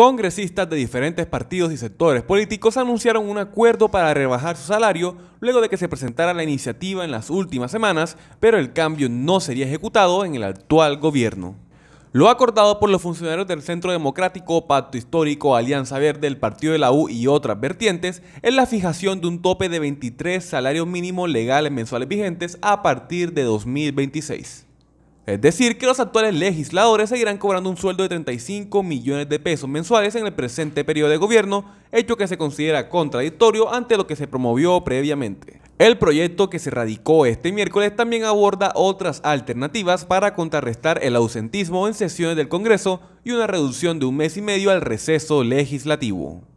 Congresistas de diferentes partidos y sectores políticos anunciaron un acuerdo para rebajar su salario luego de que se presentara la iniciativa en las últimas semanas, pero el cambio no sería ejecutado en el actual gobierno. Lo acordado por los funcionarios del Centro Democrático, Pacto Histórico, Alianza Verde, el Partido de la U y otras vertientes es la fijación de un tope de 23 salarios mínimos legales mensuales vigentes a partir de 2026. Es decir, que los actuales legisladores seguirán cobrando un sueldo de 35 millones de pesos mensuales en el presente periodo de gobierno, hecho que se considera contradictorio ante lo que se promovió previamente. El proyecto que se radicó este miércoles también aborda otras alternativas para contrarrestar el ausentismo en sesiones del Congreso y una reducción de un mes y medio al receso legislativo.